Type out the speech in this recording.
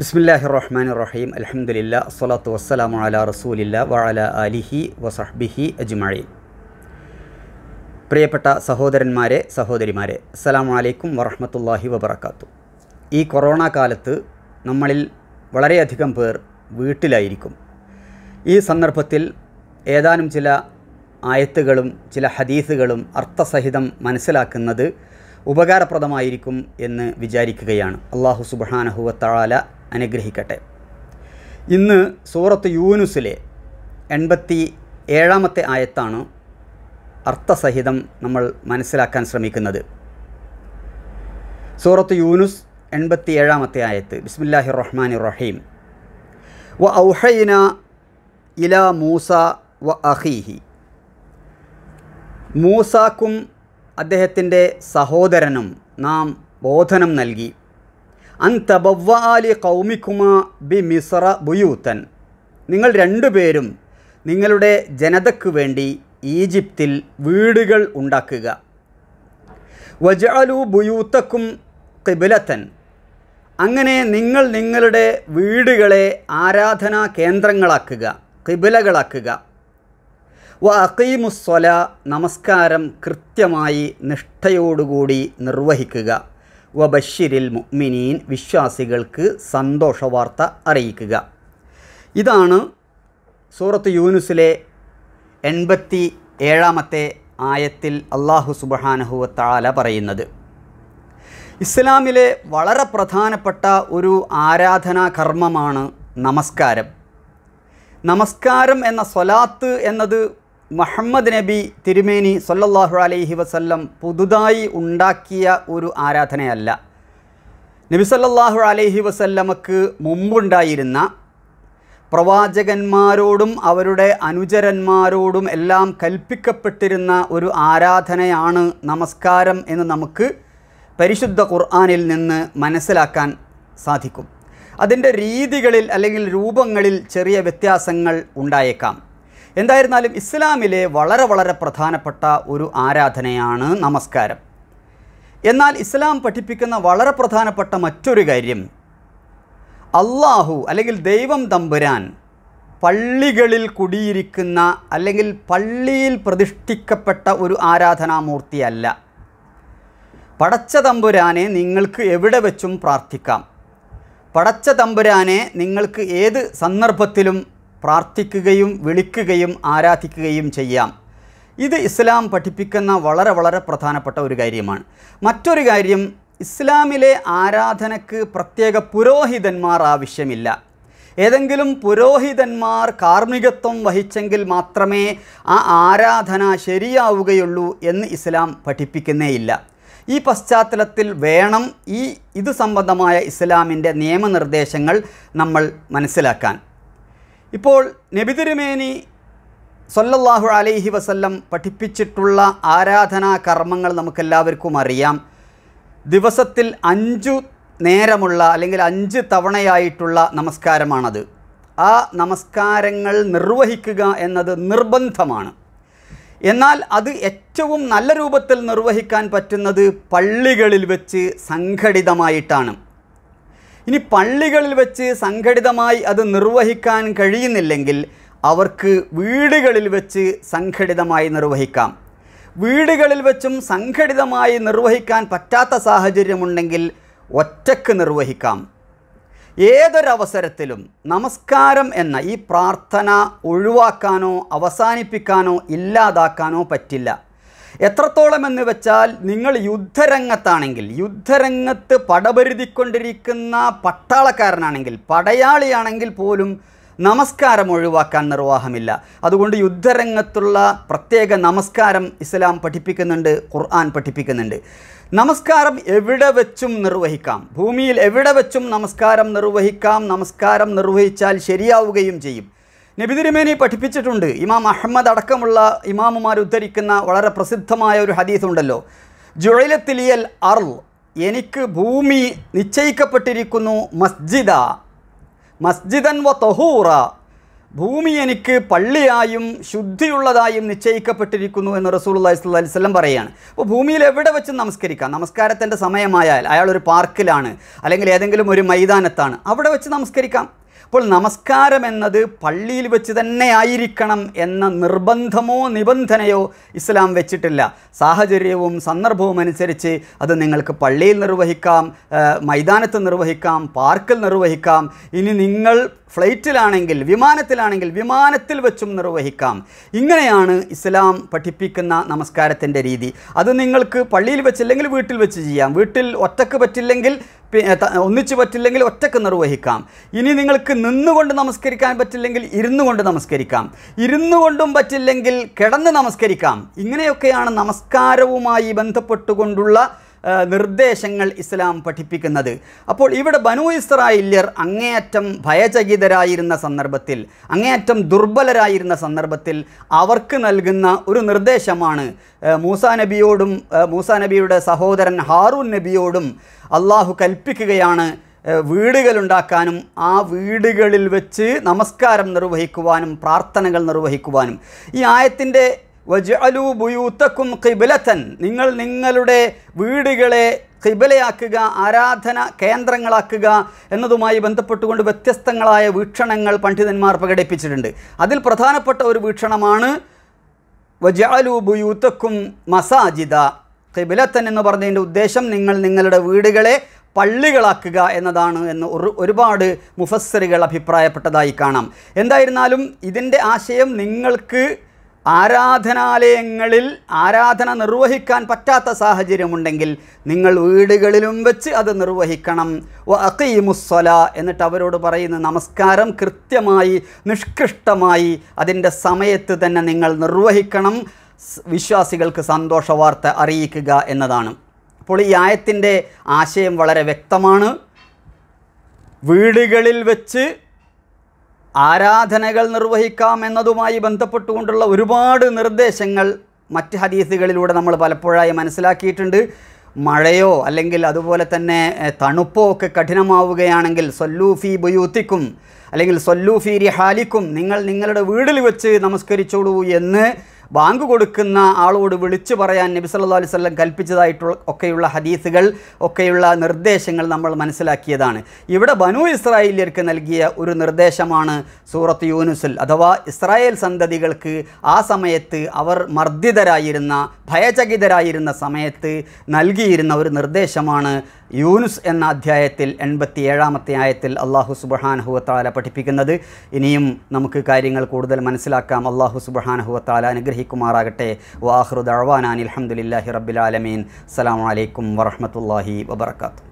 ബിസ്മില്ലാഹി റഹ്മാൻ റഹീം അലഹമുല്ല അസ്സലാത്തു വസ്സലാമു അല റസൂലില്ല വഅല അലിഹി വസഹ്ബിഹി അജ്മഴീൻ പ്രിയപ്പെട്ട സഹോദരന്മാരെ സഹോദരിമാരെ അസ്സലാമു അലൈക്കും വറഹമത്തല്ലാഹി വബർക്കാത്തു ഈ കൊറോണ കാലത്ത് നമ്മളിൽ വളരെയധികം പേർ വീട്ടിലായിരിക്കും ഈ സന്ദർഭത്തിൽ ഏതാനും ചില ആയത്തുകളും ചില ഹദീസുകളും അർത്ഥസഹിതം മനസ്സിലാക്കുന്നത് ഉപകാരപ്രദമായിരിക്കും എന്ന് വിചാരിക്കുകയാണ് അള്ളാഹു സുബാനഹുവത്താല അനുഗ്രഹിക്കട്ടെ ഇന്ന് സൂറത്ത് യൂനുസിലെ എൺപത്തി ഏഴാമത്തെ ആയത്താണ് അർത്ഥസഹിതം നമ്മൾ മനസ്സിലാക്കാൻ ശ്രമിക്കുന്നത് സൂറത്ത് യൂനുസ് എൺപത്തി ഏഴാമത്തെ ആയത്ത് ബിസ്മില്ലാഹി റഹ്മാൻ റഹീം വ ഔഹൈന ഇല മൂസ വ അഹീഹി മൂസാക്കും അദ്ദേഹത്തിൻ്റെ സഹോദരനും നാം ബോധനം നൽകി അൻ കൗമിക്കുമ ബി മിസ്ര ബുയൂത്തൻ നിങ്ങൾ രണ്ടുപേരും നിങ്ങളുടെ ജനതയ്ക്ക് വേണ്ടി ഈജിപ്തിൽ വീടുകൾ ഉണ്ടാക്കുക വജാലു ബുയൂത്തക്കും കിബിലത്തൻ അങ്ങനെ നിങ്ങൾ നിങ്ങളുടെ വീടുകളെ ആരാധനാ കേന്ദ്രങ്ങളാക്കുക കിബിലകളാക്കുക വ അക്കീമുസ്വല നമസ്കാരം കൃത്യമായി നിഷ്ഠയോടുകൂടി നിർവഹിക്കുക വബഷിരിൽ മുഅ്മിനീൻ വിശ്വാസികൾക്ക് സന്തോഷ വാർത്ത അറിയിക്കുക ഇതാണ് സൂറത്ത് യൂനുസിലെ എൺപത്തി ഏഴാമത്തെ ആയത്തിൽ അള്ളാഹു വ തആല പറയുന്നത് ഇസ്ലാമിലെ വളരെ പ്രധാനപ്പെട്ട ഒരു ആരാധനാ കർമ്മമാണ് നമസ്കാരം നമസ്കാരം എന്ന സ്വലാത്ത് എന്നത് മുഹമ്മദ് നബി തിരുമേനി സൊല്ലാഹു അലൈഹി വസല്ലം പുതുതായി ഉണ്ടാക്കിയ ഒരു ആരാധനയല്ല നബി സല്ലാഹു അലൈഹി വസല്ലമക്ക് മുമ്പുണ്ടായിരുന്ന പ്രവാചകന്മാരോടും അവരുടെ അനുചരന്മാരോടും എല്ലാം കൽപ്പിക്കപ്പെട്ടിരുന്ന ഒരു ആരാധനയാണ് നമസ്കാരം എന്ന് നമുക്ക് പരിശുദ്ധ ഖുർആാനിൽ നിന്ന് മനസ്സിലാക്കാൻ സാധിക്കും അതിൻ്റെ രീതികളിൽ അല്ലെങ്കിൽ രൂപങ്ങളിൽ ചെറിയ വ്യത്യാസങ്ങൾ ഉണ്ടായേക്കാം എന്തായിരുന്നാലും ഇസ്ലാമിലെ വളരെ വളരെ പ്രധാനപ്പെട്ട ഒരു ആരാധനയാണ് നമസ്കാരം എന്നാൽ ഇസ്ലാം പഠിപ്പിക്കുന്ന വളരെ പ്രധാനപ്പെട്ട മറ്റൊരു കാര്യം അള്ളാഹു അല്ലെങ്കിൽ ദൈവം തമ്പുരാൻ പള്ളികളിൽ കുടിയിരിക്കുന്ന അല്ലെങ്കിൽ പള്ളിയിൽ പ്രതിഷ്ഠിക്കപ്പെട്ട ഒരു ആരാധനാമൂർത്തിയല്ല പടച്ച തമ്പുരാനെ നിങ്ങൾക്ക് എവിടെ വെച്ചും പ്രാർത്ഥിക്കാം പടച്ച തമ്പുരാനെ നിങ്ങൾക്ക് ഏത് സന്ദർഭത്തിലും പ്രാർത്ഥിക്കുകയും വിളിക്കുകയും ആരാധിക്കുകയും ചെയ്യാം ഇത് ഇസ്ലാം പഠിപ്പിക്കുന്ന വളരെ വളരെ പ്രധാനപ്പെട്ട ഒരു കാര്യമാണ് മറ്റൊരു കാര്യം ഇസ്ലാമിലെ ആരാധനക്ക് പ്രത്യേക പുരോഹിതന്മാർ ആവശ്യമില്ല ഏതെങ്കിലും പുരോഹിതന്മാർ കാർമ്മികത്വം വഹിച്ചെങ്കിൽ മാത്രമേ ആ ആരാധന ശരിയാവുകയുള്ളൂ എന്ന് ഇസ്ലാം പഠിപ്പിക്കുന്നേയില്ല ഈ പശ്ചാത്തലത്തിൽ വേണം ഈ ഇത് സംബന്ധമായ ഇസ്ലാമിൻ്റെ നിയമനിർദ്ദേശങ്ങൾ നമ്മൾ മനസ്സിലാക്കാൻ ഇപ്പോൾ നബിതിരുമേനി സൊല്ലാഹു അലൈഹി വസല്ലം പഠിപ്പിച്ചിട്ടുള്ള ആരാധനാ കർമ്മങ്ങൾ നമുക്കെല്ലാവർക്കും അറിയാം ദിവസത്തിൽ അഞ്ചു നേരമുള്ള അല്ലെങ്കിൽ അഞ്ച് തവണയായിട്ടുള്ള നമസ്കാരമാണത് ആ നമസ്കാരങ്ങൾ നിർവഹിക്കുക എന്നത് നിർബന്ധമാണ് എന്നാൽ അത് ഏറ്റവും നല്ല രൂപത്തിൽ നിർവഹിക്കാൻ പറ്റുന്നത് പള്ളികളിൽ വെച്ച് സംഘടിതമായിട്ടാണ് ഇനി പള്ളികളിൽ വെച്ച് സംഘടിതമായി അത് നിർവഹിക്കാൻ കഴിയുന്നില്ലെങ്കിൽ അവർക്ക് വീടുകളിൽ വെച്ച് സംഘടിതമായി നിർവഹിക്കാം വീടുകളിൽ വെച്ചും സംഘടിതമായി നിർവഹിക്കാൻ പറ്റാത്ത സാഹചര്യമുണ്ടെങ്കിൽ ഒറ്റക്ക് നിർവഹിക്കാം ഏതൊരവസരത്തിലും നമസ്കാരം എന്ന ഈ പ്രാർത്ഥന ഒഴിവാക്കാനോ അവസാനിപ്പിക്കാനോ ഇല്ലാതാക്കാനോ പറ്റില്ല എത്രത്തോളം എന്ന് വെച്ചാൽ നിങ്ങൾ യുദ്ധരംഗത്താണെങ്കിൽ യുദ്ധരംഗത്ത് പടപരുതിക്കൊണ്ടിരിക്കുന്ന പട്ടാളക്കാരനാണെങ്കിൽ പടയാളിയാണെങ്കിൽ പോലും നമസ്കാരം ഒഴിവാക്കാൻ നിർവാഹമില്ല അതുകൊണ്ട് യുദ്ധരംഗത്തുള്ള പ്രത്യേക നമസ്കാരം ഇസ്ലാം പഠിപ്പിക്കുന്നുണ്ട് ഖുർആൻ പഠിപ്പിക്കുന്നുണ്ട് നമസ്കാരം എവിടെ വെച്ചും നിർവഹിക്കാം ഭൂമിയിൽ എവിടെ വെച്ചും നമസ്കാരം നിർവഹിക്കാം നമസ്കാരം നിർവഹിച്ചാൽ ശരിയാവുകയും ചെയ്യും നബിതിരുമേനി പഠിപ്പിച്ചിട്ടുണ്ട് ഇമാം അഹമ്മദ് അടക്കമുള്ള ഇമാമുമാർ ഉദ്ധരിക്കുന്ന വളരെ പ്രസിദ്ധമായ ഒരു ഹദീസുണ്ടല്ലോ ജുഴലത്തിലിയൽ അർൾ എനിക്ക് ഭൂമി നിശ്ചയിക്കപ്പെട്ടിരിക്കുന്നു മസ്ജിദ മസ്ജിദൻ വ തഹൂറ ഭൂമി എനിക്ക് പള്ളിയായും ശുദ്ധിയുള്ളതായും നിശ്ചയിക്കപ്പെട്ടിരിക്കുന്നു എന്ന് റസൂലുള്ളാഹി സ്വല്ലല്ലാഹി അലൈഹി വസല്ലം പറയുകയാണ് അപ്പോൾ ഭൂമിയിൽ എവിടെ വെച്ച് നമസ്കരിക്കാം നമസ്കാരത്തിൻ്റെ സമയമായാൽ അയാൾ ഒരു പാർക്കിലാണ് അല്ലെങ്കിൽ ഏതെങ്കിലും ഒരു മൈതാനത്താണ് അവിടെ വെച്ച് നമസ്കരിക്കാം അപ്പോൾ നമസ്കാരം എന്നത് പള്ളിയിൽ വെച്ച് തന്നെ ആയിരിക്കണം എന്ന നിർബന്ധമോ നിബന്ധനയോ ഇസ്ലാം വെച്ചിട്ടില്ല സാഹചര്യവും സന്ദർഭവും അനുസരിച്ച് അത് നിങ്ങൾക്ക് പള്ളിയിൽ നിർവഹിക്കാം മൈതാനത്ത് നിർവഹിക്കാം പാർക്കിൽ നിർവഹിക്കാം ഇനി നിങ്ങൾ ഫ്ലൈറ്റിലാണെങ്കിൽ വിമാനത്തിലാണെങ്കിൽ വിമാനത്തിൽ വെച്ചും നിർവഹിക്കാം ഇങ്ങനെയാണ് ഇസ്ലാം പഠിപ്പിക്കുന്ന നമസ്കാരത്തിൻ്റെ രീതി അത് നിങ്ങൾക്ക് പള്ളിയിൽ വെച്ചില്ലെങ്കിൽ വീട്ടിൽ വെച്ച് ചെയ്യാം വീട്ടിൽ ഒറ്റക്ക് പറ്റില്ലെങ്കിൽ ഒന്നിച്ചു പറ്റില്ലെങ്കിൽ ഒറ്റക്ക് നിർവഹിക്കാം ഇനി നിങ്ങൾക്ക് നിന്നുകൊണ്ട് നമസ്കരിക്കാൻ പറ്റില്ലെങ്കിൽ ഇരുന്നു കൊണ്ട് നമസ്കരിക്കാം ഇരുന്നു കൊണ്ടും പറ്റില്ലെങ്കിൽ കിടന്ന് നമസ്കരിക്കാം ഇങ്ങനെയൊക്കെയാണ് നമസ്കാരവുമായി ബന്ധപ്പെട്ടുകൊണ്ടുള്ള നിർദ്ദേശങ്ങൾ ഇസ്ലാം പഠിപ്പിക്കുന്നത് അപ്പോൾ ഇവിടെ ബനു ഇസ്രായേല്യർ അങ്ങേയറ്റം ഭയചകിതരായിരുന്ന സന്ദർഭത്തിൽ അങ്ങേയറ്റം ദുർബലരായിരുന്ന സന്ദർഭത്തിൽ അവർക്ക് നൽകുന്ന ഒരു നിർദ്ദേശമാണ് മൂസാ നബിയോടും മൂസാ നബിയുടെ സഹോദരൻ ഹാറൂൻ നബിയോടും അള്ളാഹു കൽപ്പിക്കുകയാണ് വീടുകളുണ്ടാക്കാനും ആ വീടുകളിൽ വെച്ച് നമസ്കാരം നിർവഹിക്കുവാനും പ്രാർത്ഥനകൾ നിർവഹിക്കുവാനും ഈ ആയത്തിൻ്റെ വജഅലു ബുയൂത്തക്കും കിബിലത്തൻ നിങ്ങൾ നിങ്ങളുടെ വീടുകളെ കിബിലയാക്കുക ആരാധന കേന്ദ്രങ്ങളാക്കുക എന്നതുമായി ബന്ധപ്പെട്ടുകൊണ്ട് വ്യത്യസ്തങ്ങളായ വീക്ഷണങ്ങൾ പണ്ഡിതന്മാർ പ്രകടിപ്പിച്ചിട്ടുണ്ട് അതിൽ പ്രധാനപ്പെട്ട ഒരു വീക്ഷണമാണ് വജഅലു ബുയൂത്തക്കും മസാജിദ കിബിലത്തൻ എന്ന് പറഞ്ഞതിൻ്റെ ഉദ്ദേശം നിങ്ങൾ നിങ്ങളുടെ വീടുകളെ പള്ളികളാക്കുക എന്നതാണ് എന്ന് ഒരു ഒരുപാട് മുഫസ്സറുകൾ അഭിപ്രായപ്പെട്ടതായി കാണാം എന്തായിരുന്നാലും ഇതിൻ്റെ ആശയം നിങ്ങൾക്ക് ആരാധനാലയങ്ങളിൽ ആരാധന നിർവഹിക്കാൻ പറ്റാത്ത സാഹചര്യമുണ്ടെങ്കിൽ നിങ്ങൾ വീടുകളിലും വെച്ച് അത് നിർവഹിക്കണം ഒ അക്കീമുസ്വല എന്നിട്ട് അവരോട് പറയുന്ന നമസ്കാരം കൃത്യമായി നിഷ്കൃഷ്ടമായി അതിൻ്റെ സമയത്ത് തന്നെ നിങ്ങൾ നിർവഹിക്കണം വിശ്വാസികൾക്ക് സന്തോഷ വാർത്ത അറിയിക്കുക എന്നതാണ് അപ്പോൾ ഈ ആയത്തിൻ്റെ ആശയം വളരെ വ്യക്തമാണ് വീടുകളിൽ വെച്ച് ആരാധനകൾ നിർവഹിക്കാം എന്നതുമായി ബന്ധപ്പെട്ടുകൊണ്ടുള്ള ഒരുപാട് നിർദ്ദേശങ്ങൾ മറ്റ് ഹദീസുകളിലൂടെ നമ്മൾ പലപ്പോഴായി മനസ്സിലാക്കിയിട്ടുണ്ട് മഴയോ അല്ലെങ്കിൽ അതുപോലെ തന്നെ തണുപ്പോ ഒക്കെ കഠിനമാവുകയാണെങ്കിൽ സൊല്ലൂഫി ബുയൂത്തിക്കും അല്ലെങ്കിൽ സൊല്ലൂഫി രിഹാലിക്കും നിങ്ങൾ നിങ്ങളുടെ വീടിൽ വെച്ച് നമസ്കരിച്ചോളൂ എന്ന് ബാങ്ക് കൊടുക്കുന്ന ആളോട് വിളിച്ചു പറയാൻ നബി സല്ലാ അലൈഹി സ്വല്ലം കൽപ്പിച്ചതായിട്ടുള്ള ഒക്കെയുള്ള ഹദീസുകൾ ഒക്കെയുള്ള നിർദ്ദേശങ്ങൾ നമ്മൾ മനസ്സിലാക്കിയതാണ് ഇവിടെ ബനു ഇസ്രായേലിയർക്ക് നൽകിയ ഒരു നിർദ്ദേശമാണ് സൂറത്ത് യൂനുസിൽ അഥവാ ഇസ്രായേൽ സന്തതികൾക്ക് ആ സമയത്ത് അവർ മർദ്ദിതരായിരുന്ന ഭയചകിതരായിരുന്ന സമയത്ത് നൽകിയിരുന്ന ഒരു നിർദ്ദേശമാണ് യൂനുസ് എന്ന അധ്യായത്തിൽ ഏഴാമത്തെ ആയത്തിൽ അള്ളാഹു സുബഹാനഹുവത്താല പഠിപ്പിക്കുന്നത് ഇനിയും നമുക്ക് കാര്യങ്ങൾ കൂടുതൽ മനസ്സിലാക്കാം അള്ളാഹു സുബഹാനഹുവത്താല അനുഗ്രഹിക്കുമാറാകട്ടെ വാഹ്റുദ് അഴവാനാൻ അലഹമുല്ലാഹി റബ്ബിലാലമീൻ അസ്സാം വലൈക്കും വറഹമത്തല്ലാഹി വബർക്കാത്തു